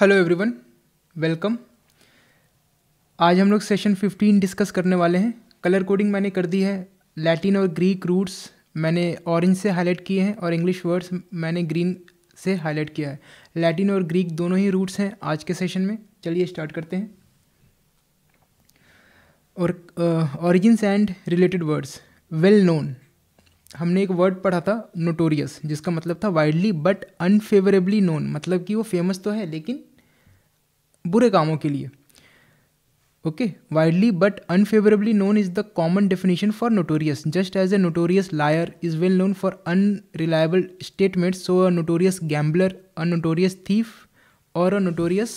Hello everyone welcome आज हम लोग सेशन 15 डिस्कस करने वाले हैं कलर कोडिंग मैंने कर दी है लैटिन और ग्रीक रूट्स मैंने ऑरेंज से हाईलाइट किए हैं और इंग्लिश वर्ड्स मैंने ग्रीन से हाईलाइट किया है लैटिन और ग्रीक दोनों ही रूट्स हैं आज के सेशन में चलिए स्टार्ट करते हैं और origin and related words well known हमने एक वर्ड पढ़ा था नोटोरियस जिसका मतलब था वाइडली बट अनफेवरेबली नोन मतलब कि वो फेमस तो है लेकिन बुरे कामों के लिए okay widely but unfavourably known is the common definition for notorious just as a notorious liar is well known for unreliable statement so a notorious gambler a notorious thief or a notorious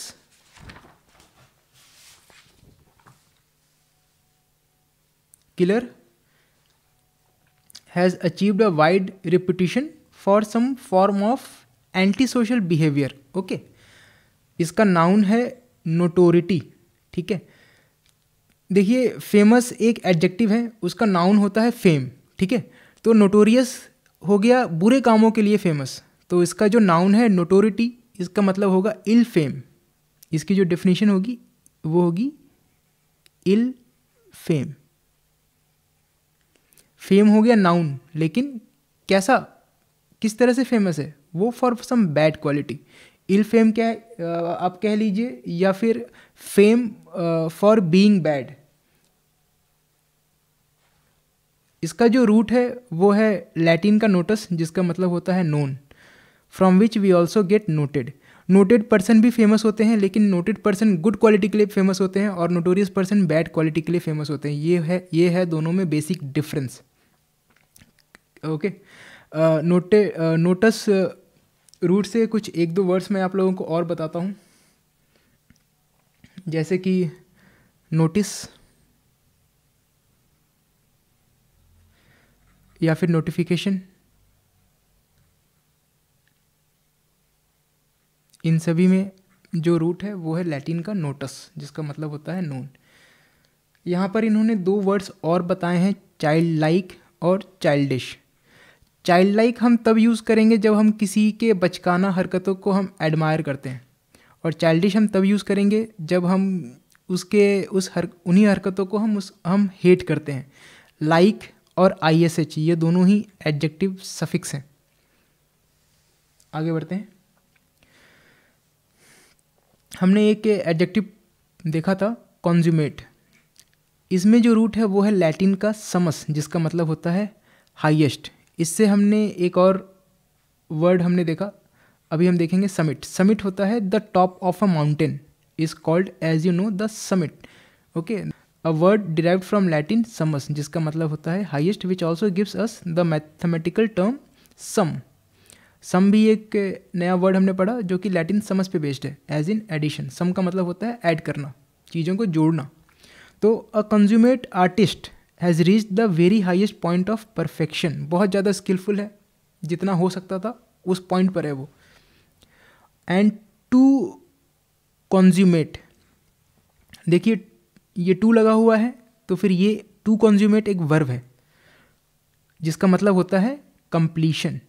has achieved a wide reputation for some form of anti social behaviour okay इसका noun है notoriety ठीक है देखिए famous एक adjective है उसका noun होता है फेम ठीक है तो नोटोरियस हो गया बुरे कामों के लिए फेमस तो इसका जो नाउन है नोटोरिटी इसका मतलब होगा इल फेम इसकी जो डेफिनेशन होगी वो होगी इल फेम फेम हो गया नाउन लेकिन कैसा किस तरह से फेमस है वो for some bad quality ill fame क्या है आप कह लीजिए या फिर फेम फॉर बीइंग बैड इसका जो रूट है वो है लैटिन का नोटस जिसका मतलब होता है known from which we also get noted noted person भी फेमस होते हैं लेकिन नोटेड पर्सन गुड क्वालिटी के लिए फेमस होते हैं और नोटोरियस पर्सन बैड क्वालिटी के लिए फेमस होते हैं ये है ये है दोनों में बेसिक डिफरेंस ओके नोटे नोटस रूट से कुछ एक दो वर्ड्स मैं आप लोगों को और बताता हूँ जैसे कि नोटिस या फिर नोटिफिकेशन इन सभी में जो रूट है वो है लैटिन का नोटस जिसका मतलब होता है नोन यहाँ पर इन्होंने दो वर्ड्स और बताए हैं चाइल्ड लाइक और चाइल्डिश चाइल्ड लाइक हम तब यूज़ करेंगे जब हम किसी के बचकाना हरकतों को हम एडमायर करते हैं और चाइल्डिश हम तब यूज़ करेंगे जब हम उसके उस हर उन्हीं हरकतों को हम उस हम हेट करते हैं लाइक like और आई एस एच ये दोनों ही एडजेक्टिव सफिक्स हैं आगे बढ़ते हैं हमने एक एडजेक्टिव देखा था कॉन्ज्यूमेट इसमें जो रूट है वो है लैटिन का समस जिसका मतलब होता है हाईएस्ट इससे हमने एक और वर्ड हमने देखा अभी हम देखेंगे समिट समिट होता है the top of a mountain is called as you know the summit okay a word derive from Latin summus जिसका मतलब होता है highest which also gives us the mathematical term sum sum भी एक नया word हमने पढ़ा जो कि लैटिन समस पे बेस्ड है एज इन एडिशन सम का मतलब होता है ऐड करना चीज़ों को जोड़ना तो a consummate artist has reach the very highest point of perfection बहुत ज़्यादा स्किलफुल है जितना हो सकता था उस पॉइंट पर है वो एंड टू कॉन्ज्यूमेट देखिए ये टू लगा हुआ है तो फिर ये टू कॉन्ज्यूमेट एक वर्व है जिसका मतलब होता है कंप्लीशन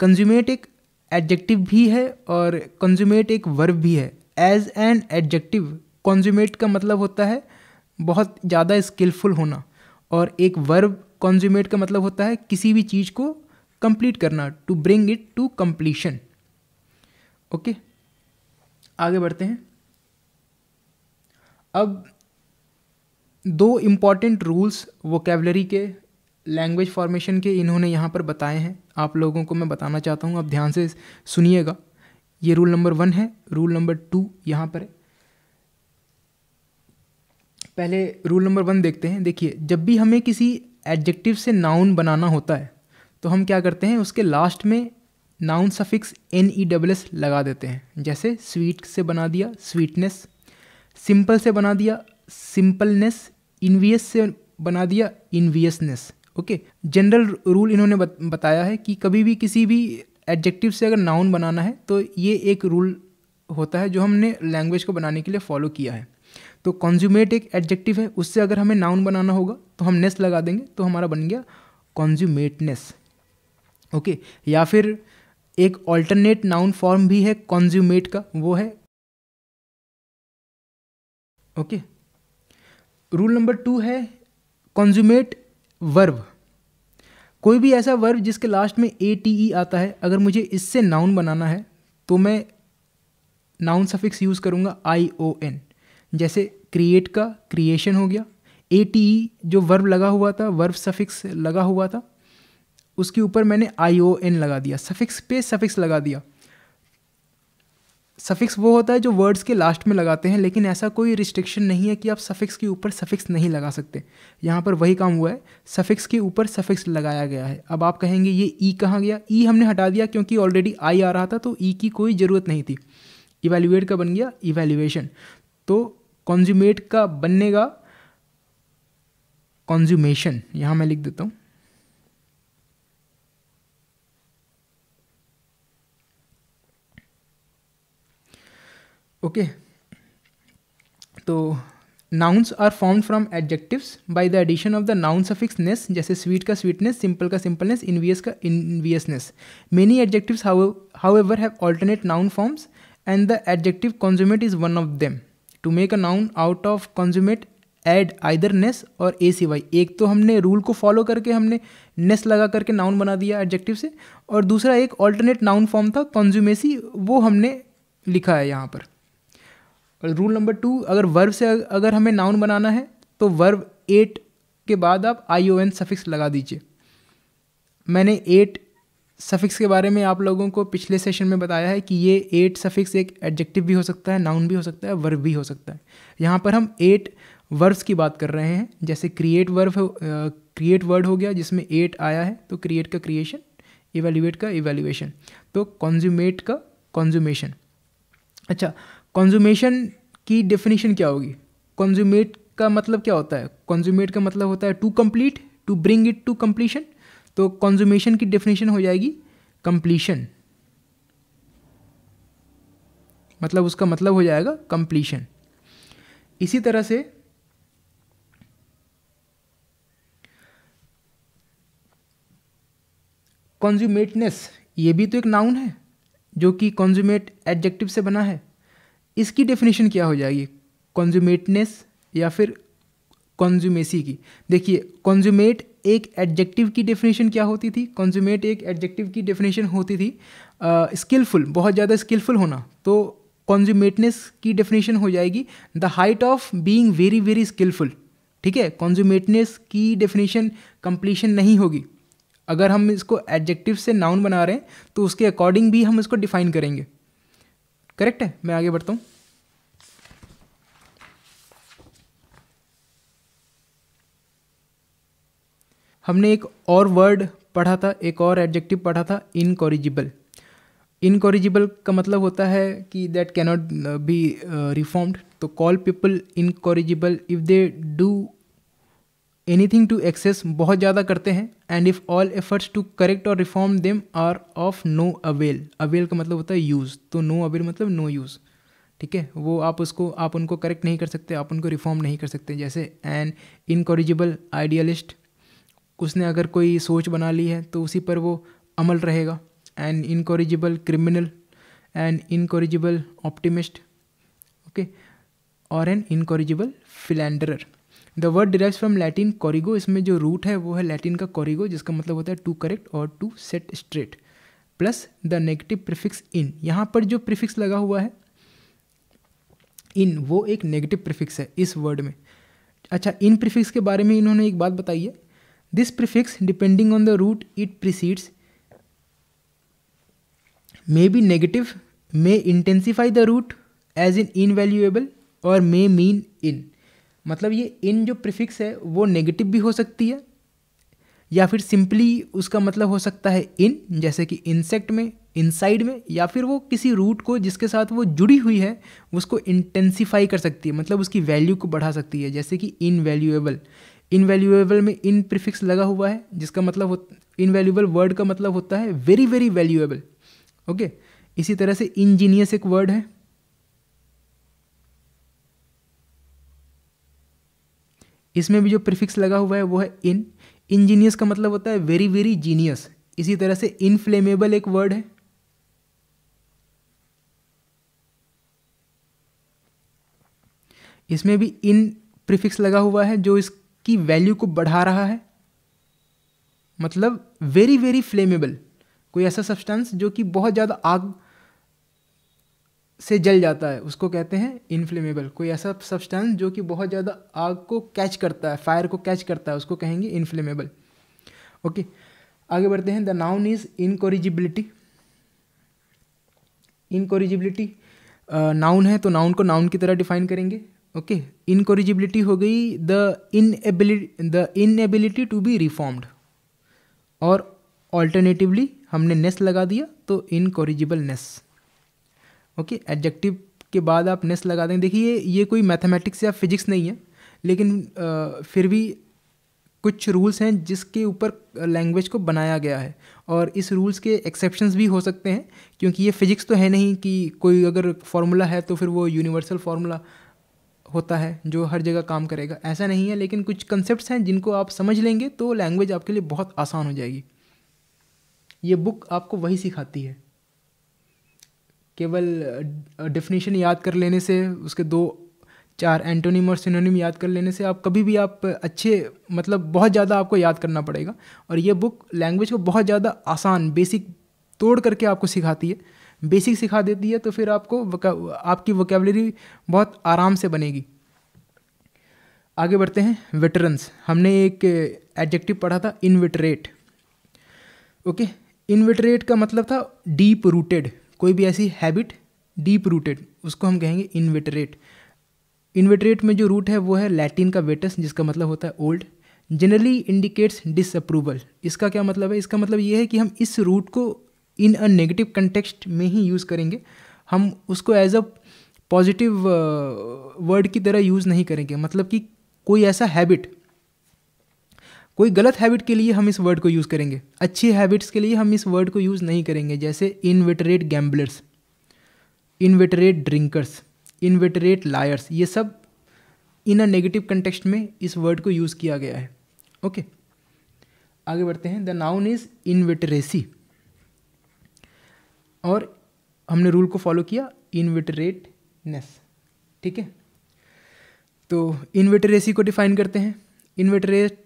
कंज्यूमेट एक एडजेक्टिव भी है और कंज्यूमेट एक वर्व भी है एज एन एडजेक्टिव कॉन्ज्यूमेट का मतलब होता है बहुत ज़्यादा स्किलफुल होना और एक वर्ब कॉन्ज्यूमेट का मतलब होता है किसी भी चीज़ को कंप्लीट करना to bring it to completion okay आगे बढ़ते हैं अब दो इम्पॉर्टेंट रूल्स वोकेबलरी के लैंग्वेज फॉर्मेशन के इन्होंने यहाँ पर बताए हैं आप लोगों को मैं बताना चाहता हूँ आप ध्यान से सुनिएगा ये रूल नंबर वन है रूल नंबर टू यहाँ पर है पहले रूल नंबर वन देखते हैं देखिए जब भी हमें किसी एडजेक्टिव से नाउन बनाना होता है तो हम क्या करते हैं उसके लास्ट में noun suffix N E double S लगा देते हैं जैसे स्वीट से बना दिया स्वीटनेस सिंपल से बना दिया सिंपलनेस इनवियस से बना दिया इनवियसनेस ओके जनरल रूल इन्होंने बत, बताया है कि कभी भी किसी भी एडजेक्टिव से अगर नाउन बनाना है तो ये एक रूल होता है जो हमने लैंग्वेज को बनाने के लिए फॉलो किया है तो कॉन्ज्यूमेट एक एडजेक्टिव है उससे अगर हमें नाउन बनाना होगा तो हम नेस लगा देंगे तो हमारा बन गया कॉन्ज्यूमेटनेस ओके या फिर एक ऑल्टरनेट नाउन फॉर्म भी है कॉन्ज्यूमेट का वो है ओके रूल नंबर टू है कॉन्ज्यूमेट वर्ब कोई भी ऐसा वर्ब जिसके लास्ट में ए टी ई आता है अगर मुझे इससे नाउन बनाना है तो मैं नाउन सफिक्स यूज़ करूँगा आई ओ एन जैसे क्रिएट का क्रिएशन हो गया ए टी ई जो वर्ब लगा हुआ था वर्ब सफिक्स लगा हुआ था उसके ऊपर मैंने आई ओ एन लगा दिया सफिक्स पे सफिक्स लगा दिया सफिक्स वो होता है जो वर्ड्स के लास्ट में लगाते हैं लेकिन ऐसा कोई रिस्ट्रिक्शन नहीं है कि आप सफिक्स के ऊपर सफिक्स नहीं लगा सकते यहाँ पर वही काम हुआ है सफिक्स के ऊपर सफिक्स लगाया गया है अब आप कहेंगे ये ई e कहाँ गया ई e हमने हटा दिया क्योंकि ऑलरेडी आई आ रहा था तो ई e की कोई ज़रूरत नहीं थी इवेल्यूएट का बन गया इवेल्यूएशन तो कॉन्ज्यूमेट का बनेगा कॉन्ज्यूमेशन यहां मैं लिख देता हूं ओके okay. तो nouns are form from adjectives by the addition of the noun suffix ness जैसे स्वीट का स्वीटनेस सिंपल का सिंपलनेस इनवियस का enviousness many adjectives however have alternate noun forms and the adjective consummate is one of them to make a noun out of consummate add either ness और A C Y एक तो हमने rule को follow करके हमने ness लगा करके noun बना दिया एडजेक्टिव से और दूसरा एक ऑल्टरनेट नाउन फॉर्म था कंज्यूमेसी वो हमने लिखा है यहाँ पर रूल नंबर टू अगर वर्ब से अगर हमें नाउन बनाना है तो वर्ब एट के बाद आप आई ओ एन सफिक्स लगा दीजिए मैंने एट सफ़िक्स के बारे में आप लोगों को पिछले सेशन में बताया है कि ये एट सफ़िक्स एक एडजेक्टिव भी हो सकता है नाउन भी हो सकता है वर्ब भी हो सकता है यहाँ पर हम एट वर्ब्स की बात कर रहे हैं जैसे क्रिएट वर्ब क्रिएट वर्ड हो गया जिसमें एट आया है तो क्रिएट का क्रिएशन इवेल्यूएट का इवेल्यूएशन तो कॉन्ज्यूमेट का कॉन्ज्यूमेशन अच्छा कॉन्ज्यूमेशन की डेफिनेशन क्या होगी कॉन्ज्यूमेट का मतलब क्या होता है कॉन्ज्यूमेट का मतलब होता है to complete to bring it to completion तो कंज्यूमेशन की डेफिनेशन हो जाएगी कंप्लीशन मतलब उसका मतलब हो जाएगा कंप्लीशन इसी तरह से कॉन्ज्यूमेटनेस ये भी तो एक नाउन है जो कि कॉन्ज्यूमेट एडजेक्टिव से बना है इसकी डेफिनेशन क्या हो जाएगी कॉन्ज्यूमेटनेस या फिर कॉन्ज्यूमेसी की देखिए कॉन्ज्यूमेट एक एडजेक्टिव की डेफिनेशन क्या होती थी कंज्यूमेट एक एडजेक्टिव की डेफिनेशन होती थी स्किलफुल uh, बहुत ज़्यादा स्किलफुल होना तो कॉन्ज्यूमेटनेस की डेफिनेशन हो जाएगी the height of being very very skilful ठीक है कॉन्ज्यूमेटनेस की डेफिनेशन कंप्लीशन नहीं होगी अगर हम इसको एडजेक्टिव से नाउन बना रहे हैं तो उसके अकॉर्डिंग भी हम इसको डिफाइन करेंगे करेक्ट है मैं आगे बढ़ता हूँ हमने एक और वर्ड पढ़ा था एक और एडजेक्टिव पढ़ा था इनकॉरिजिबल इनकॉरिजिबल का मतलब होता है कि दैट कैनॉट बी रिफॉर्म्ड तो call people incorrigible if they do anything to excess बहुत ज़्यादा करते हैं and if all efforts to correct और reform them are of no avail avail का मतलब होता है यूज़ तो नो अवेल मतलब नो यूज़ ठीक है वो आप उसको आप उनको करेक्ट नहीं कर सकते आप उनको रिफॉर्म नहीं कर सकते जैसे एन इनकॉरिजिबल आइडियलिस्ट उसने अगर कोई सोच बना ली है तो उसी पर वो अमल रहेगा an incorrigible criminal an incorrigible optimist okay और an incorrigible philanderer the word derive from Latin corrigo इसमें जो रूट है वो है लैटिन का कॉरिगो जिसका मतलब होता है टू करेक्ट और to set straight plus the negative prefix in यहाँ पर जो प्रिफिक्स लगा हुआ है इन वो एक नेगेटिव प्रिफिक्स है इस वर्ड में अच्छा इन प्रिफिक्स के बारे में इन्होंने एक बात बताई है this prefix depending on the root it precedes, may be negative may intensify the root as in in valuable और मे मीन इन मतलब ये इन जो प्रिफिक्स है वो नेगेटिव भी हो सकती है या फिर सिंपली उसका मतलब हो सकता है इन जैसे कि इंसेक्ट में इनसाइड में या फिर वो किसी रूट को जिसके साथ वो जुड़ी हुई है उसको इंटेंसीफाई कर सकती है मतलब उसकी वैल्यू को बढ़ा सकती है जैसे कि इन वैल्यूएबल इनवेल्यूएबल में इन प्रिफिक्स लगा हुआ है जिसका मतलब हो वर्ड का मतलब होता है वेरी वेरी वैल्यूएबल ओके इसी तरह से इंजीनियस एक वर्ड है इसमें भी जो प्रिफिक्स लगा हुआ है वो है इन इंजीनियस का मतलब होता है वेरी वेरी जीनियस इसी तरह से इनफ्लेमेबल एक वर्ड है इसमें भी इन प्रिफिक्स लगा हुआ है जो इस की वैल्यू को बढ़ा रहा है मतलब वेरी वेरी फ्लेमेबल कोई ऐसा सब्सटेंस जो कि बहुत ज़्यादा आग से जल जाता है उसको कहते हैं इनफ्लेमेबल कोई ऐसा सब्सटेंस जो कि बहुत ज़्यादा आग को कैच करता है फायर को कैच करता है उसको कहेंगे इनफ्लेमेबल ओके आगे बढ़ते हैं the noun is incorrigibility incorrigibility noun है तो नाउन को नाउन की तरह डिफाइन करेंगे ओके इनकोरिजिबिलिटी हो गई the inability the inability to be reformed और ऑल्टरनेटिवली हमने नेस लगा दिया तो इनकोरिजिबल नेस ओके एडजेक्टिव के बाद आप नेस लगा देंगे देखिए ये कोई मैथमेटिक्स या फिजिक्स नहीं है लेकिन आ, फिर भी कुछ रूल्स हैं जिसके ऊपर लैंग्वेज को बनाया गया है और इस रूल्स के एक्सेप्शंस भी हो सकते हैं क्योंकि ये फिजिक्स तो है नहीं कि कोई अगर फार्मूला है तो फिर वो यूनिवर्सल फार्मूला होता है जो हर जगह काम करेगा ऐसा नहीं है लेकिन कुछ कंसेप्ट हैं जिनको आप समझ लेंगे तो लैंग्वेज आपके लिए बहुत आसान हो जाएगी ये बुक आपको वही सिखाती है केवल डेफिनेशन याद कर लेने से उसके दो चार एंटोनिम और सिनोनिम याद कर लेने से आप कभी भी आप अच्छे मतलब बहुत ज़्यादा आपको याद करना पड़ेगा और ये बुक लैंग्वेज को बहुत ज़्यादा आसान बेसिक तोड़ करके आपको सिखाती है बेसिक सिखा देती है तो फिर आपको आपकी वोकेबलरी बहुत आराम से बनेगी आगे बढ़ते हैं वेटरन्स हमने एक एडजेक्टिव पढ़ा था इनविटरेट ओके इनविटरेट का मतलब था डीप रूटेड कोई भी ऐसी हैबिट डीप रूटेड उसको हम कहेंगे इनविटरेट इनविटरेट में जो रूट है वो है लैटिन का वेटस जिसका मतलब होता है ओल्ड जनरली इंडिकेट्स डिसअप्रूवल इसका क्या मतलब है इसका मतलब ये है कि हम इस रूट को इन अ नेगेटिव कंटेक्सट में ही यूज़ करेंगे हम उसको एज अ पॉजिटिव वर्ड की तरह यूज़ नहीं करेंगे मतलब कि कोई ऐसा हैबिट कोई गलत हैबिट के लिए हम इस वर्ड को यूज़ करेंगे अच्छी हैबिट्स के लिए हम इस वर्ड को यूज़ नहीं करेंगे जैसे inveterate gamblers inveterate drinkers inveterate liars ये सब इन अ नेगेटिव कंटेक्सट में इस वर्ड को यूज़ किया गया है ओके okay. आगे बढ़ते हैं द नाउन इज़ इनवेटरेसी और हमने रूल को फॉलो किया इनविटरेटनेस ठीक है तो इनविटरेसी को डिफाइन करते हैं इनविटरेट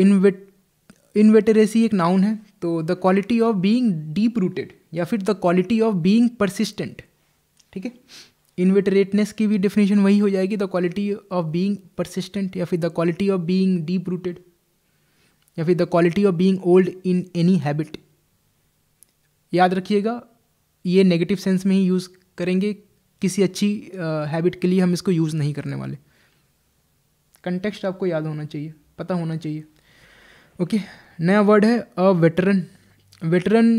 इनविट इनवेटरेसी एक नाउन है तो the quality of being deep rooted या फिर the quality of being persistent ठीक है इन्वेटरेटनेस की भी डेफिनेशन वही हो जाएगी the quality of being persistent या फिर the quality of being deep rooted या फिर the quality of being old in any habit याद रखिएगा ये नेगेटिव सेंस में ही यूज़ करेंगे किसी अच्छी हैबिट के लिए हम इसको यूज़ नहीं करने वाले कंटेक्स्ट आपको याद होना चाहिए पता होना चाहिए ओके okay, नया वर्ड है अ वेटरन वेटरन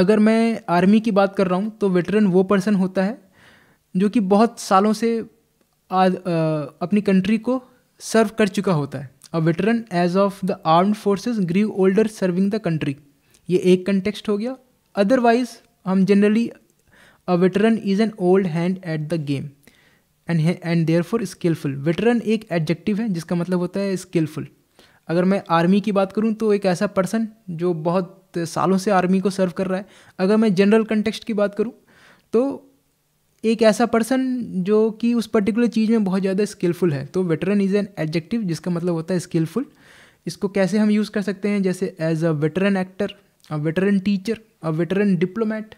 अगर मैं आर्मी की बात कर रहा हूँ तो वेटरन वो पर्सन होता है जो कि बहुत सालों से आ, अपनी कंट्री को सर्व कर चुका होता है a veteran as of the armed forces grieve older serving the country ये एक कंटेक्स्ट हो गया अदरवाइज़ हम generally a veteran is an old hand at the game and and therefore skilful veteran एक एडजेक्टिव है जिसका मतलब होता है स्किलफुल अगर मैं आर्मी की बात करूँ तो एक ऐसा पर्सन जो बहुत सालों से आर्मी को सर्व कर रहा है अगर मैं जनरल कंटेक्स्ट की बात करूँ तो एक ऐसा पर्सन जो कि उस पर्टिकुलर चीज़ में बहुत ज़्यादा स्किलफुल है तो वेटरन इज़ एन एडजेक्टिव जिसका मतलब होता है स्किलफुल इसको कैसे हम यूज़ कर सकते हैं जैसे as a veteran actor a veteran teacher, a veteran diplomat,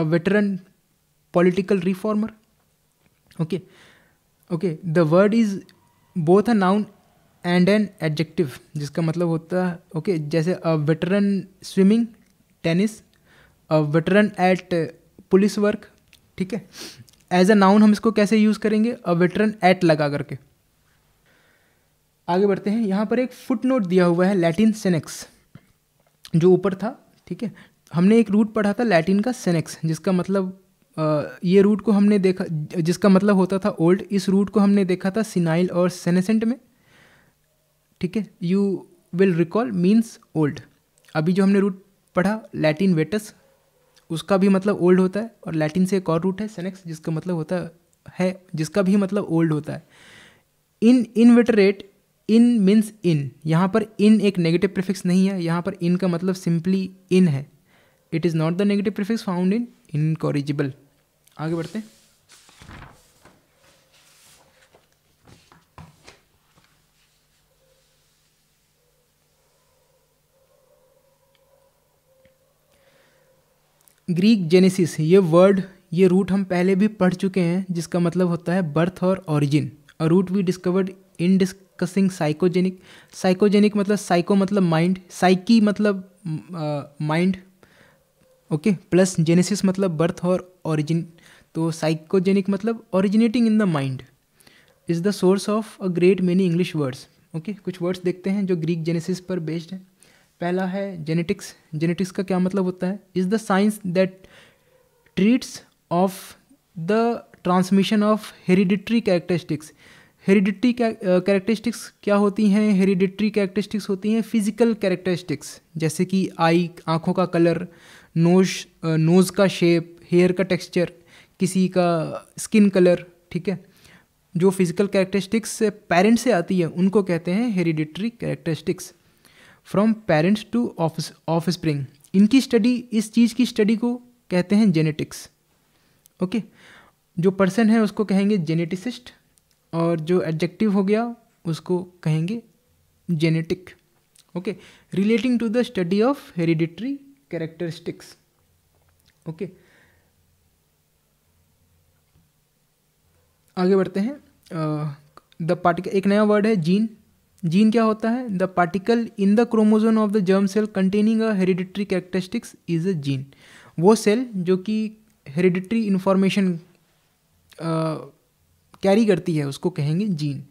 a veteran political reformer. Okay, okay, the word is both a noun and an adjective जिसका मतलब होता है ओके जैसे a veteran swimming tennis a veteran at police work ठीक है as a noun हम इसको कैसे यूज़ करेंगे अ वेटरन एट लगा करके आगे बढ़ते हैं यहाँ पर एक फुट नोट दिया हुआ है लैटिन सेनेक्स जो ऊपर था ठीक है हमने एक रूट पढ़ा था लैटिन का सेनेक्स जिसका मतलब आ, ये रूट को हमने देखा जिसका मतलब होता था ओल्ड इस रूट को हमने देखा था सिनाइल और सेनेसेंट में ठीक है you will recall means old अभी जो हमने रूट पढ़ा लैटिन वेटस उसका भी मतलब ओल्ड होता है और लैटिन से एक और रूट है सेनेक्स जिसका मतलब होता है जिसका भी मतलब ओल्ड होता है इन इनवेटरेट इन मीन्स इन यहाँ पर इन एक नेगेटिव प्रिफिक्स नहीं है यहाँ पर इन का मतलब सिंपली इन है it is not the negative prefix found in incorrigible आगे बढ़ते हैं ग्रीक जेनेसिस ये वर्ड ये रूट हम पहले भी पढ़ चुके हैं जिसका मतलब होता है बर्थ और origin a root we discovered in disc discussing psychogenic psychogenic मतलब साइको मतलब माइंड साइकी मतलब माइंड ओके प्लस जेनेसिस मतलब बर्थ और ओरिजिन तो साइकोजेनिक मतलब originating in the mind is the source of a great many English words okay कुछ words देखते हैं जो ग्रीक जेनेसिस पर बेस्ड है पहला है जेनेटिक्स जेनेटिक्स का क्या मतलब होता है is the science that treats of the transmission of hereditary characteristics hereditary characteristics क्या होती हैं हेरिडिट्री कैरेक्टरिस्टिक्स होती हैं फिजिकल कैरेक्टरिस्टिक्स जैसे कि आई आँखों का कलर नोज नोज़ का शेप हेयर का टेक्सचर किसी का स्किन कलर ठीक है जो फिज़िकल कैरेक्टरिस्टिक्स पेरेंट से आती है उनको कहते हैं hereditary characteristics from parents to offspring इनकी स्टडी इस चीज़ की स्टडी को कहते हैं जेनेटिक्स ओके okay? जो पर्सन है उसको कहेंगे जेनेटिसिस्ट और जो एडजेक्टिव हो गया उसको कहेंगे genetic okay relating to the study of hereditary characteristics okay आगे बढ़ते हैं द पार्टिकल एक नया वर्ड है जीन जीन क्या होता है the particle in the chromosome of the germ cell containing a hereditary characteristics is a gene वो सेल जो कि हेरिडिटरी इन्फॉर्मेशन कैरी करती है उसको कहेंगे जीन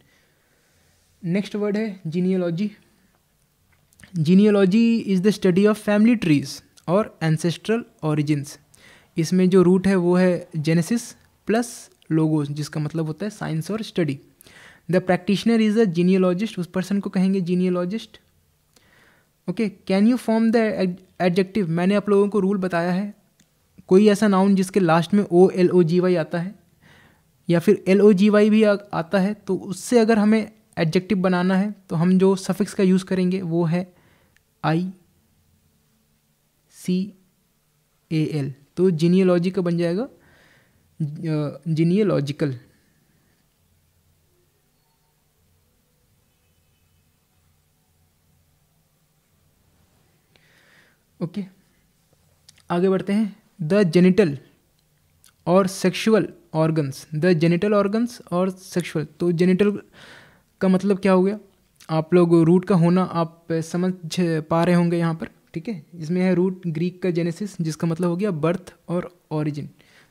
नेक्स्ट वर्ड है genealogy genealogy is the study of family trees और ancestral origins इसमें जो रूट है वो है जेनेसिस प्लस लोगोस जिसका मतलब होता है साइंस और study the practitioner is a genealogist उस पर्सन को कहेंगे genealogist okay can you form the adjective मैंने आप लोगों को रूल बताया है कोई ऐसा नाउन जिसके लास्ट में ओ एल ओ जी वाई आता है या फिर एल ओ जी वाई भी आता है तो उससे अगर हमें एडजेक्टिव बनाना है तो हम जो सफिक्स का यूज़ करेंगे वो है आई सी ए एल तो जीनियोलॉजी का बन जाएगा जीनियोलॉजिकल ओके okay. आगे बढ़ते हैं द जेनिटल और sexual organs the genital organs और सेक्सुअल तो जेनिटल का मतलब क्या हो गया आप लोग रूट का होना आप समझ पा रहे होंगे यहाँ पर ठीक है इसमें है रूट ग्रीक का जेनेसिस जिसका मतलब हो गया बर्थ और ओरिजिन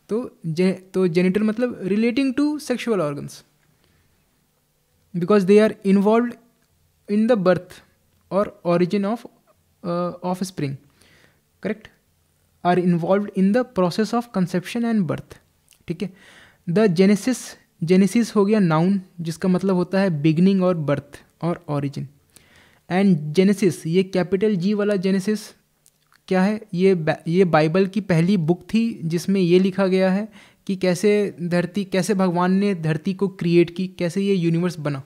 तो जे तो जेनिटल मतलब relating to sexual organs because they are involve in the birth और origin of offspring correct are involve in the process of conception and birth ठीक है द जेनेसिस जेनेसिस हो गया noun जिसका मतलब होता है बिगनिंग और बर्थ और ऑरिजिन एंड जेनेसिस ये कैपिटल जी वाला जेनेसिस क्या है ये ये बाइबल की पहली बुक थी जिसमें ये लिखा गया है कि कैसे धरती कैसे भगवान ने धरती को क्रिएट की कैसे ये यूनिवर्स बना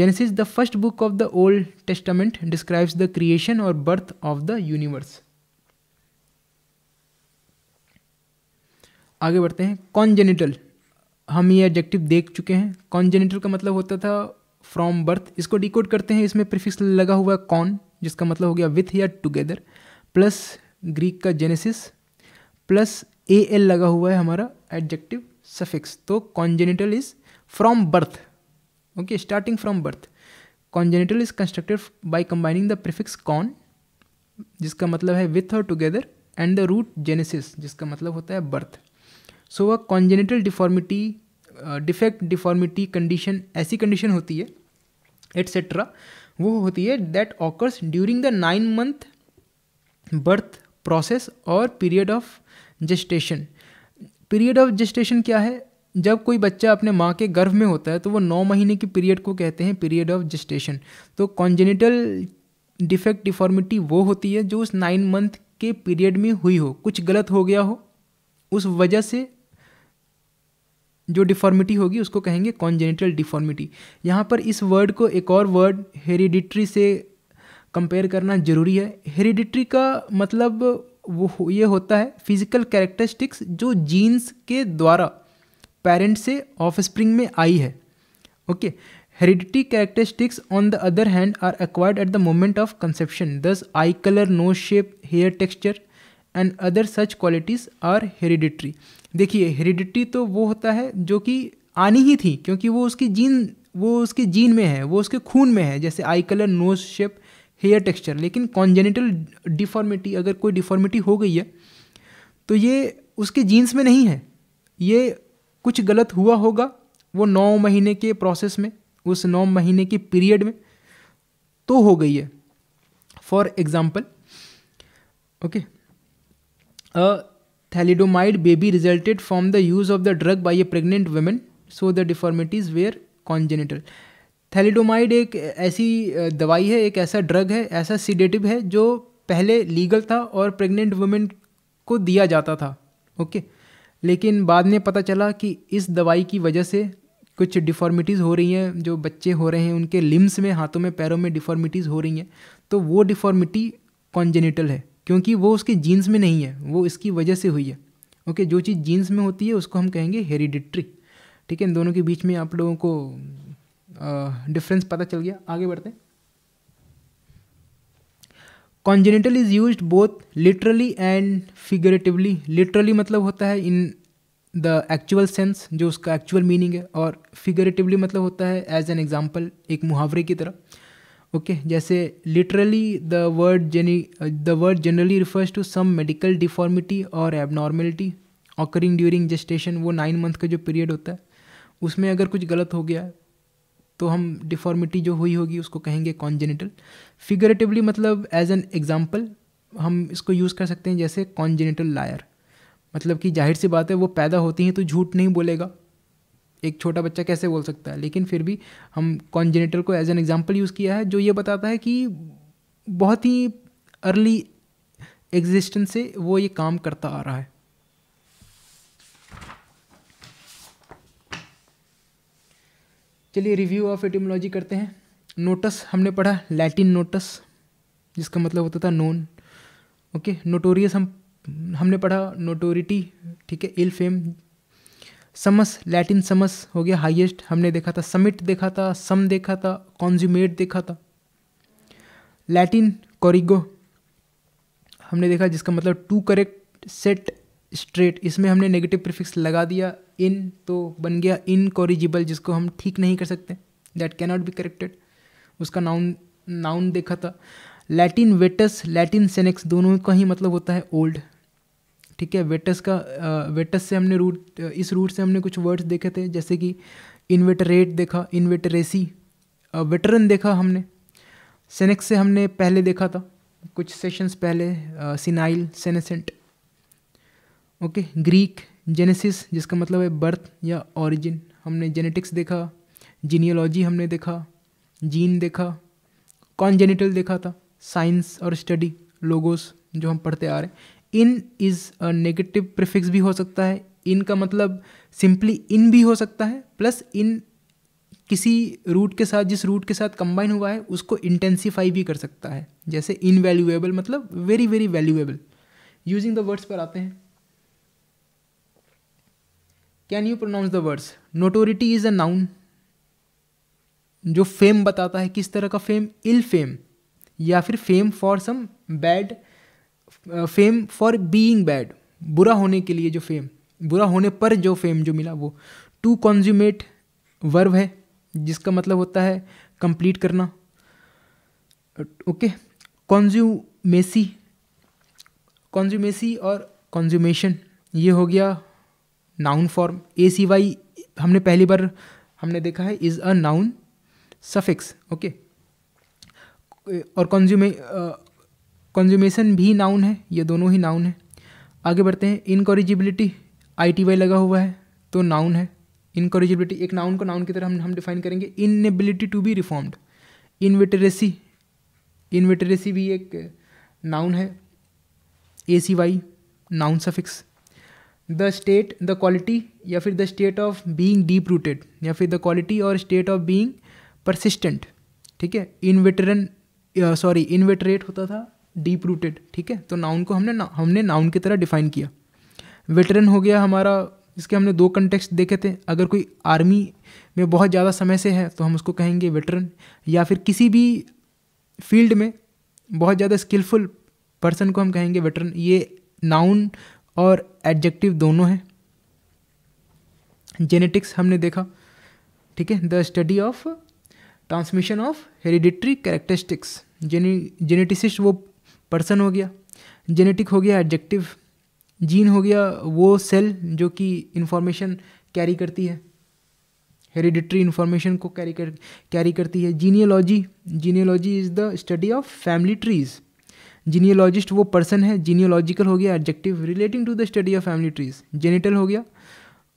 Genesis the first book of the Old Testament describes the creation और बर्थ ऑफ द यूनिवर्स आगे बढ़ते हैं कॉन्जेनिटल हम ये एडजेक्टिव देख चुके हैं कॉन्जेनिटल का मतलब होता था फ्रॉम बर्थ इसको डिकोड करते हैं इसमें प्रिफिक्स लगा हुआ कॉन जिसका मतलब हो गया विथ या टुगेदर प्लस ग्रीक का जेनेसिस प्लस ए एल लगा हुआ है हमारा एडजेक्टिव सफिक्स तो congenital is from birth okay starting from birth congenital is constructed by combining the prefix con जिसका मतलब है विथ और together and the root genesis जिसका मतलब होता है बर्थ सो वह congenital deformity defect deformity condition ऐसी कंडीशन होती है एट्सेट्रा वो होती है that occurs during the nine month birth process और period of gestation period of gestation क्या है जब कोई बच्चा अपने माँ के गर्भ में होता है तो वो नौ महीने की पीरियड को कहते हैं पीरियड ऑफ जेस्टेशन तो कॉन्जेनिटल डिफेक्ट डिफॉर्मिटी वो होती है जो उस नाइन मंथ के पीरियड में हुई हो कुछ गलत हो गया हो उस वजह से जो डिफॉर्मिटी होगी उसको कहेंगे कॉन्जेनिटल डिफॉर्मिटी यहाँ पर इस वर्ड को एक और वर्ड हेरिडिट्री से कंपेयर करना जरूरी है हेरिडिट्री का मतलब वो ये होता है फिजिकल कैरेक्टरिस्टिक्स जो जीन्स के द्वारा पेरेंट से ऑफ स्प्रिंग में आई है okay heredity characteristics on the other hand are acquired at the moment of conception thus eye colour nose shape hair texture and other such qualities are hereditary देखिए heredity तो वो होता है जो कि आनी ही थी क्योंकि वो उसकी जीन वो उसके जीन में है वो उसके खून में है जैसे eye colour nose shape hair texture लेकिन कॉन्जेनिटल डिफॉर्मिटी अगर कोई डिफॉर्मिटी हो गई है तो ये उसके जीन्स में नहीं है ये कुछ गलत हुआ होगा वो नौ महीने के प्रोसेस में उस नौ महीने के पीरियड में तो हो गई है for example okay thalidomide baby resulted from the use of the drug by a pregnant woman so the deformities were congenital thalidomide एक ऐसी दवाई है एक ऐसा ड्रग है ऐसा सीडेटिव है जो पहले लीगल था और प्रेग्नेंट वुमेन को दिया जाता था ओके लेकिन बाद में पता चला कि इस दवाई की वजह से कुछ डिफॉर्मिटीज़ हो रही हैं जो बच्चे हो रहे हैं उनके लिम्स में हाथों में पैरों में डिफॉर्मिटीज़ हो रही हैं तो वो डिफॉर्मिटी कॉन्जेनिटल है क्योंकि वो उसके जीन्स में नहीं है वो इसकी वजह से हुई है ओके जो चीज़ जीन्स में होती है उसको हम कहेंगे हेरिडिट्री ठीक है इन दोनों के बीच में आप लोगों को डिफरेंस पता चल गया आगे बढ़ते हैं congenital is use both literally and figuratively literally मतलब होता है इन द एक्चुअल सेंस जो उसका एक्चुअल मीनिंग है और फिगरेटिवली मतलब होता है एज एन एग्जाम्पल एक मुहावरे की तरह ओके जैसे लिटरली द वर्ड जेनी the word generally refers to some medical deformity और एबनॉर्मेलिटी ऑकरिंग ड्यूरिंग जेस्टेशन वो नाइन मंथ का जो पीरियड होता है उसमें अगर कुछ गलत हो गया तो हम डिफॉर्मिटी जो हुई होगी उसको कहेंगे कॉन्जेनिटल फिगरेटिवली मतलब एज एन एग्जाम्पल हम इसको यूज़ कर सकते हैं जैसे कॉन्जेनिटल लायर मतलब कि जाहिर सी बात है वो पैदा होती हैं तो झूठ नहीं बोलेगा एक छोटा बच्चा कैसे बोल सकता है लेकिन फिर भी हम कॉन्जेनेटर को एज एन एग्जाम्पल यूज़ किया है जो ये बताता है कि बहुत ही अर्ली एग्जिस्टेंस से वो ये काम करता आ रहा है चलिए रिव्यू ऑफ एटिमोलॉजी करते हैं नोटस हमने पढ़ा लैटिन नोटस जिसका मतलब होता था नोन ओके नोटोरियस हम हमने पढ़ा नोटोरिटी ठीक है इल फेम समस लैटिन समस हो गया हाईएस्ट हमने देखा था समिट देखा था सम देखा था कॉन्ज्यूमेट देखा था लैटिन कॉरिगो हमने देखा जिसका मतलब टू करेक्ट सेट स्ट्रेट इसमें हमने नेगेटिव प्रिफिक्स लगा दिया इन तो बन गया इन कॉरिजिबल जिसको हम ठीक नहीं कर सकते दैट कैनॉट बी करेक्टेड उसका नाउन नाउन देखा था लैटिन वेटस लैटिन सेनेक्स दोनों का ही मतलब होता है ओल्ड ठीक है वेटस का वेटस से हमने रूट इस रूट से हमने कुछ वर्ड्स देखे थे जैसे कि इन्वेटरेट देखा इन्वेटरेसी वेटरन देखा हमने सेनेक्स से हमने पहले देखा था कुछ सेशंस पहले senile senescent okay Greek genesis जिसका मतलब है बर्थ या ओरिजिन हमने जेनेटिक्स देखा जीनियोलॉजी हमने देखा जीन देखा कॉन्जेनिटल देखा था साइंस और स्टडी लोगोस जो हम पढ़ते आ रहे हैं in is a negative prefix भी हो सकता है इन का मतलब सिंपली इन भी हो सकता है प्लस इन किसी रूट के साथ जिस रूट के साथ कंबाइन हुआ है उसको इंटेंसीफाई भी कर सकता है जैसे इनवैल्यूएबल मतलब very very valuable using the words पर आते हैं can you pronounce the words notoriety is a noun जो फेम बताता है किस तरह का फेम इल फेम या फिर fame for some bad fame for being bad बुरा होने के लिए जो फेम बुरा होने पर जो फेम जो मिला वो टू कॉन्ज्यूमेट वर्व है जिसका मतलब होता है कंप्लीट करना ओके कॉन्ज्यूमेसी कॉन्ज्यूमेसी और कॉन्ज्यूमेशन ये हो गया noun form A C Y हमने पहली बार हमने देखा है is a noun suffix okay और कॉन्ज्यूमे कंज्यूमेशन भी नाउन है ये दोनों ही नाउन है आगे बढ़ते हैं इनकॉरिजिबिलिटी आई टी वाई लगा हुआ है तो नाउन है इनकॉरिजिबिलिटी एक नाउन को नाउन की तरह हम हम डिफाइन करेंगे inability to be reformed inveteracy inveteracy भी एक नाउन है A C Y noun suffix the state the quality या फिर the state of being deep rooted या फिर द क्वालिटी और स्टेट ऑफ बींग परसिस्टेंट ठीक है इनविटरन सॉरी इनविटरेट होता था डीप रूटेड ठीक है तो नाउन को हमने ना, हमने नाउन की तरह डिफाइन किया वेटरन हो गया हमारा इसके हमने दो कंटेक्स्ट देखे थे अगर कोई आर्मी में बहुत ज़्यादा समय से है तो हम उसको कहेंगे वेटरन या फिर किसी भी फील्ड में बहुत ज़्यादा स्किलफुल पर्सन को हम कहेंगे वेटरन ये नाउन और एडजेक्टिव दोनों हैं जेनेटिक्स हमने देखा ठीक है the study of transmission of hereditary characteristics gene geneticist वो पर्सन हो गया जेनेटिक हो गया एडजेक्टिव जीन हो गया वो सेल जो कि इंफॉर्मेशन कैरी करती है हेरिडिट्री इन्फॉर्मेशन को कैरी कर कैरी करती है genealogy genealogy is the study of family trees genealogist वो पर्सन है जीनियोलॉजिकल हो गया adjective relating to the study of family trees genital हो गया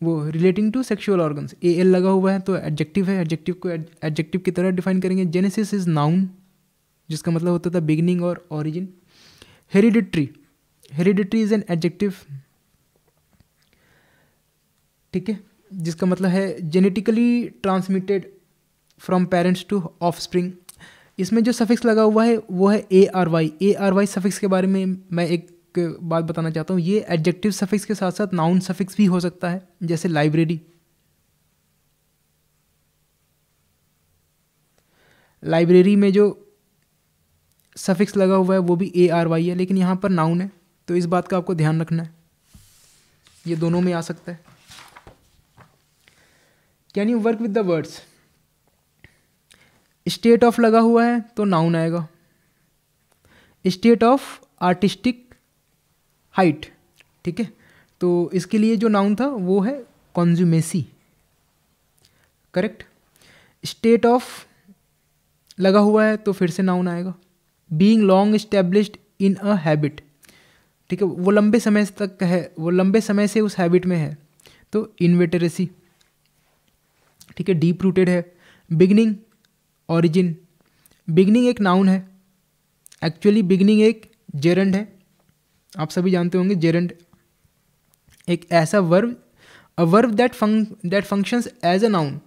वो relating to sexual organs A L लगा हुआ है तो एडजेक्टिव है एडजेक्टिव को एडजेक्टिव की तरह डिफाइन करेंगे जेनेसिस इज़ नाउन जिसका मतलब होता था बिगिनिंग और origin hereditary hereditary is an adjective ठीक है जिसका मतलब है genetically transmitted from parents to offspring इसमें जो सफिक्स लगा हुआ है वो है A R Y A R Y suffix के बारे में मैं एक बात बताना चाहता हूँ ये एडजेक्टिव सफिक्स के साथ साथ नाउन सफिक्स भी हो सकता है जैसे लाइब्रेरी लाइब्रेरी में जो सफिक्स लगा हुआ है वो भी ए आर वाई है लेकिन यहाँ पर नाउन है तो इस बात का आपको ध्यान रखना है ये दोनों में आ सकता है can you work with the words state of लगा हुआ है तो नाउन आएगा स्टेट ऑफ आर्टिस्टिक हाइट ठीक है तो इसके लिए जो नाउन था वो है कॉन्ज्यूमेसी करेक्ट स्टेट ऑफ लगा हुआ है तो फिर से नाउन आएगा being long established in a habit ठीक है वो लंबे समय तक है वो लंबे समय से उस हैबिट में है तो इनवेटरेसी ठीक है डीप रूटेड है बिगनिंग ऑरिजिन बिगनिंग एक नाउन है एक्चुअली बिगनिंग एक जेरेंड है आप सभी जानते होंगे जेरेंड एक ऐसा verb a verb that func that functions as a noun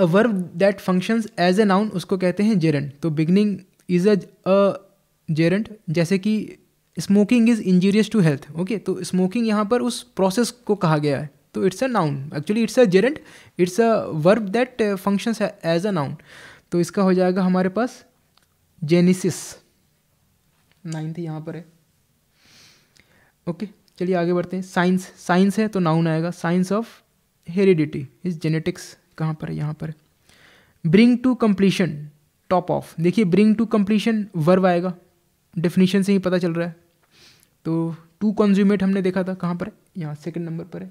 a verb that functions as a noun उसको कहते हैं जेरेंट तो बिगनिंग इज अ जेरेंट जैसे कि smoking is injurious to health okay तो स्मोकिंग यहाँ पर उस प्रोसेस को कहा गया है तो it's a noun actually it's a gerund it's a verb that functions as a noun तो इसका हो जाएगा हमारे पास जेनिसिस नाइन्थ यहाँ पर है ओके okay, चलिए आगे बढ़ते हैं साइंस साइंस है तो नाउन आएगा science of heredity is genetics कहाँ पर है यहाँ पर bring to completion top of देखिए ब्रिंग टू कंप्लीशन वर्ब आएगा डेफिनेशन से ही पता चल रहा है तो टू कंज्यूमेट हमने देखा था कहाँ पर है यहाँ सेकेंड नंबर पर है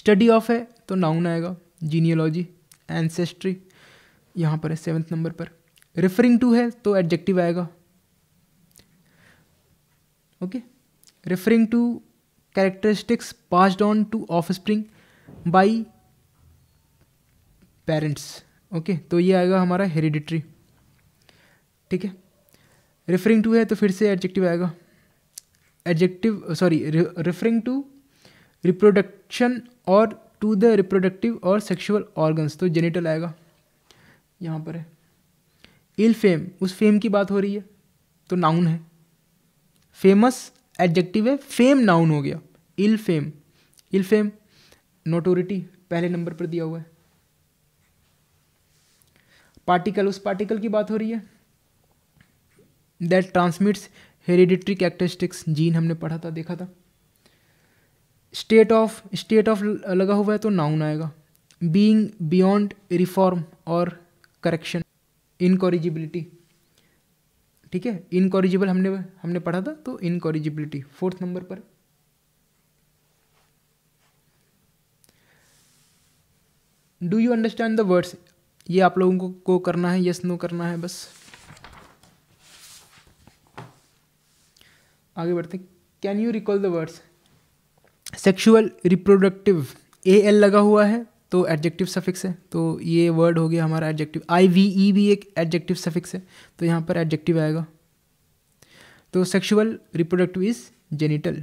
स्टडी ऑफ है तो नाउन आएगा जीनियोलॉजी एनसेस्ट्री यहाँ पर है सेवन्थ नंबर पर रेफरिंग टू है तो एडजेक्टिव आएगा okay referring to characteristics passed on to offspring by parents okay तो ये आएगा हमारा हेरिडिट्री ठीक है रेफरिंग टू है तो फिर से एडजेक्टिव आएगा adjective sorry referring to reproduction और टू द रिप्रोडक्टिव और सेक्शुअल ऑर्गन्स तो जेनिटल आएगा यहाँ पर है इल फेम उस फेम की बात हो रही है तो नाउन है फेमस एडजेक्टिव है फेम नाउन हो गया इल फेम इल फेम नोटोरिटी पहले नंबर पर दिया हुआ है पार्टिकल उस पार्टिकल की बात हो रही है that transmits hereditary characteristics gene हमने पढ़ा था देखा था स्टेट ऑफ स्टेट ऑफ लगा हुआ है तो नाउन आएगा बीइंग बियॉन्ड रिफॉर्म और करेक्शन इनकॉरिजिबिलिटी ठीक है इनकॉरिजिबल हमने हमने पढ़ा था तो इनकॉरिजिबिलिटी फोर्थ नंबर पर do you understand the words ये आप लोगों को, को करना है यस नो करना है बस आगे बढ़ते हैं can you recall the words sexual reproductive A L लगा हुआ है तो एडजेक्टिव सफिक्स है तो ये वर्ड हो गया हमारा एडजेक्टिव आई वी ई भी एक एडजेक्टिव सफिक्स है तो यहाँ पर एडजेक्टिव आएगा तो sexual reproductive is genital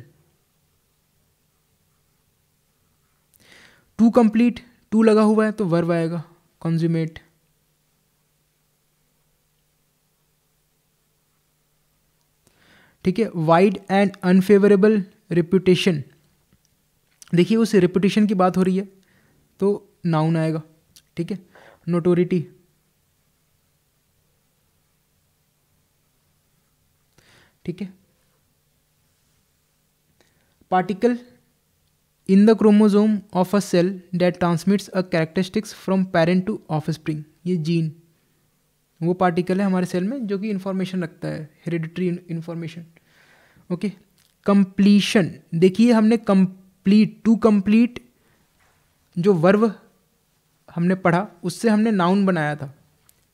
to complete to लगा हुआ है तो वर्व आएगा consummate ठीक है वाइड एंड अनफेवरेबल रिप्यूटेशन देखिए उस रिप्यूटेशन की बात हो रही है तो नाउन आएगा ठीक है नोटोरिटी ठीक है particle in the chromosome of a cell that transmits a characteristics from parent to offspring ये जीन वो पार्टिकल है हमारे सेल में जो कि इन्फॉर्मेशन रखता है हेरिडिट्री इन्फॉर्मेशन ओके कंप्लीशन देखिए हमने कंप्लीट टू कंप्लीट जो वर्व हमने पढ़ा उससे हमने नाउन बनाया था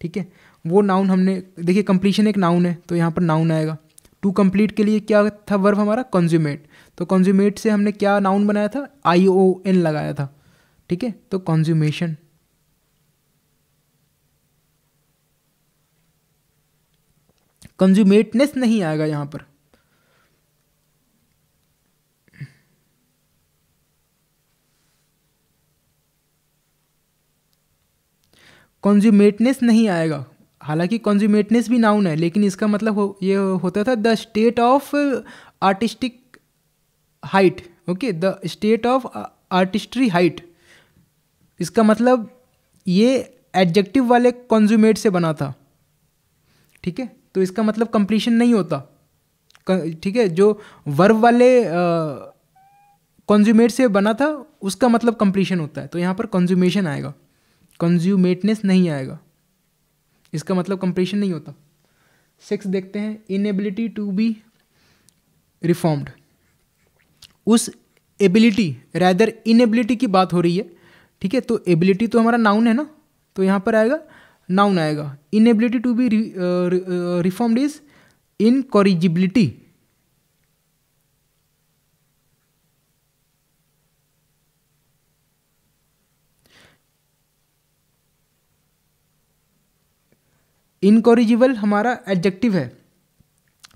ठीक है वो नाउन हमने देखिए कंप्लीशन एक नाउन है तो यहाँ पर नाउन आएगा टू कंप्लीट के लिए क्या था वर्व हमारा कंज्यूमेट तो कंज्यूमेट से हमने क्या नाउन बनाया था आई ओ एन लगाया था ठीक है तो कंज्यूमेशन कंज्यूमेटनेस नहीं आएगा यहां पर कंज्यूमेटनेस नहीं आएगा हालांकि कंज्यूमेटनेस भी नाउन है लेकिन इसका मतलब हो ये होता था the state of artistic height okay the state of artistry height इसका मतलब ये एडजेक्टिव वाले कॉन्ज्यूमेट से बना था ठीक है तो इसका मतलब कंप्लीशन नहीं होता ठीक है जो वर्व वाले कॉन्ज्यूमेट uh, से बना था उसका मतलब कंप्लीशन होता है तो यहाँ पर कंज्यूमेशन आएगा कंज्यूमेटनेस नहीं आएगा इसका मतलब कंप्लीशन नहीं होता सिक्स देखते हैं इनएबिलिटी टू बी रिफॉर्म्ड उस एबिलिटी रैदर इनएबिलिटी की बात हो रही है ठीक है तो एबिलिटी तो हमारा नाउन है ना तो यहाँ पर आएगा नाउन आएगा inability to be reformed is incorrigibility incorrigible हमारा एडजेक्टिव है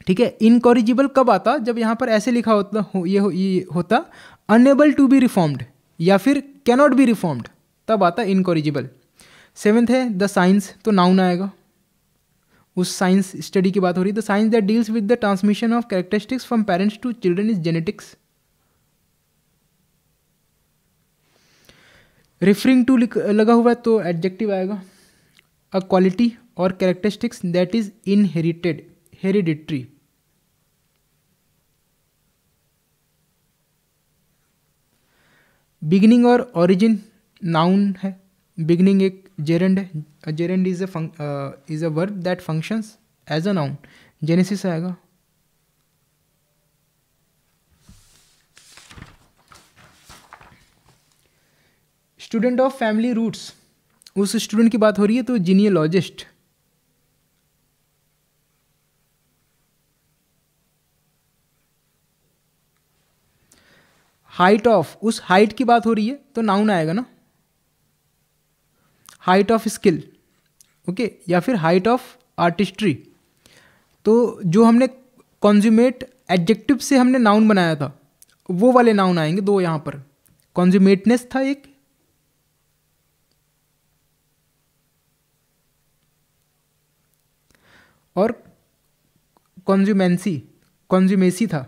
ठीक है इनकॉरिजिबल कब आता जब यहाँ पर ऐसे लिखा होता हो, ये, हो, ये होता अनएबल टू बी रिफॉर्म्ड या फिर कैनॉट बी रिफॉर्म्ड तब आता इनकॉरिजिबल सेवेंथ है द साइंस तो नाउन आएगा उस साइंस स्टडी की बात हो रही है the science that deals with the transmission of characteristics from parents to children is genetics referring to लगा हुआ है तो एडजेक्टिव आएगा अ क्वालिटी और characteristics that is inherited hereditary beginning और ऑरिजिन नाउन है बिगनिंग एक जेरेंड है gerund is a is a word that functions as a noun genesis आएगा स्टूडेंट ऑफ फैमिली रूट्स उस स्टूडेंट की बात हो रही है तो जीनियोलॉजिस्ट हाइट ऑफ उस हाइट की बात हो रही है तो नाउन आएगा ना हाइट ऑफ स्किल ओके या फिर हाइट ऑफ आर्टिस्ट्री तो जो हमने कॉन्ज्यूमेट एडजेक्टिव से हमने नाउन बनाया था वो वाले नाउन आएंगे दो यहां पर कॉन्ज्यूमेटनेस था एक और कॉन्ज्यूमेंसी कॉन्ज्यूमेसी था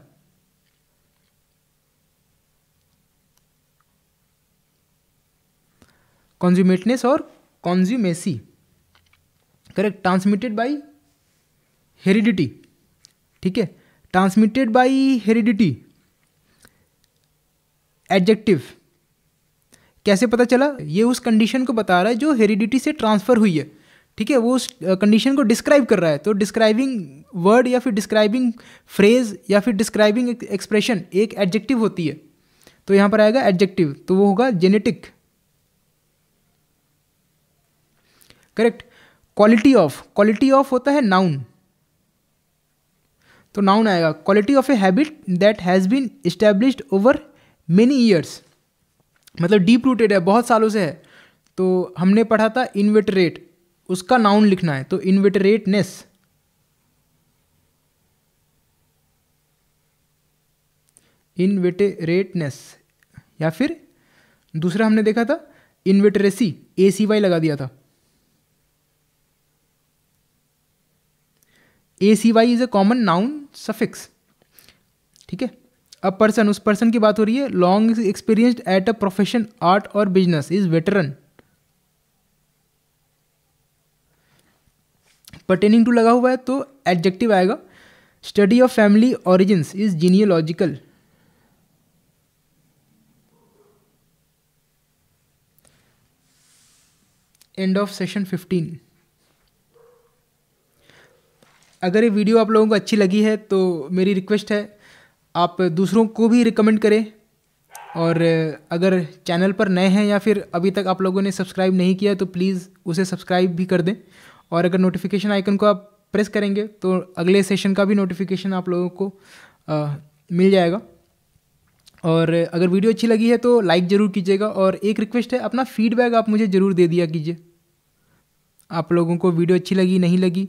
कॉन्ज्यूमेटनेस और consummacy correct transmitted by heredity ठीक है ट्रांसमिटेड बाई हेरिडिटी एडजेक्टिव कैसे पता चला ये उस कंडीशन को बता रहा है जो हेरिडिटी से ट्रांसफ़र हुई है ठीक है वो उस कंडीशन को डिस्क्राइब कर रहा है तो डिस्क्राइबिंग वर्ड या फिर डिस्क्राइबिंग फ्रेज या फिर डिस्क्राइबिंग एक्सप्रेशन एक एडजेक्टिव होती है तो यहाँ पर आएगा एडजेक्टिव तो वो होगा genetic correct quality of quality of होता है नाउन तो नाउन आएगा quality of a habit that has been established over many years मतलब डीप रूटेड है बहुत सालों से है तो हमने पढ़ा था इन्वेटरेट उसका नाउन लिखना है तो इन्वेटरेटनेस इन्वेटरेटनेस या फिर दूसरा हमने देखा था इन्वेटरेसी ए सी वाई लगा दिया था A C Y is a common noun suffix ठीक है अ पर्सन उस पर्सन की बात हो रही है long experienced at a profession art और business is veteran pertaining to लगा हुआ है तो एडजेक्टिव आएगा study of family origins is genealogical end of session fifteen अगर ये वीडियो आप लोगों को अच्छी लगी है तो मेरी रिक्वेस्ट है आप दूसरों को भी रिकमेंड करें और अगर चैनल पर नए हैं या फिर अभी तक आप लोगों ने सब्सक्राइब नहीं किया तो प्लीज़ उसे सब्सक्राइब भी कर दें और अगर नोटिफिकेशन आइकन को आप प्रेस करेंगे तो अगले सेशन का भी नोटिफिकेशन आप लोगों को आ, मिल जाएगा और अगर वीडियो अच्छी लगी है तो लाइक ज़रूर कीजिएगा और एक रिक्वेस्ट है अपना फीडबैक आप मुझे ज़रूर दे दिया कीजिए आप लोगों को वीडियो अच्छी लगी नहीं लगी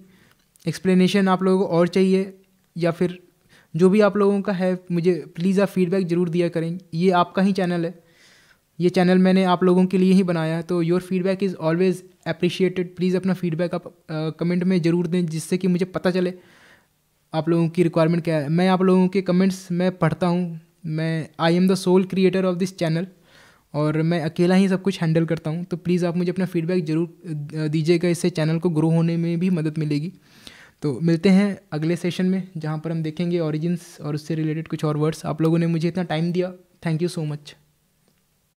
एक्सप्लेनेशन आप लोगों को और चाहिए या फिर जो भी आप लोगों का है मुझे प्लीज़ आप फीडबैक ज़रूर दिया करें ये आपका ही चैनल है ये चैनल मैंने आप लोगों के लिए ही बनाया है तो your feedback is always appreciated please अपना फीडबैक आप कमेंट में ज़रूर दें जिससे कि मुझे पता चले आप लोगों की रिक्वायरमेंट क्या है मैं आप लोगों के कमेंट्स मैं पढ़ता हूँ मैं I am the sole creator of this channel और मैं अकेला ही सब कुछ हैंडल करता हूँ तो प्लीज़ आप मुझे अपना फीडबैक ज़रूर दीजिएगा इससे चैनल को ग्रो होने में भी मदद मिलेगी तो मिलते हैं अगले सेशन में जहाँ पर हम देखेंगे ऑरिजिन्स और उससे रिलेटेड कुछ और वर्ड्स आप लोगों ने मुझे इतना टाइम दिया थैंक यू सो मच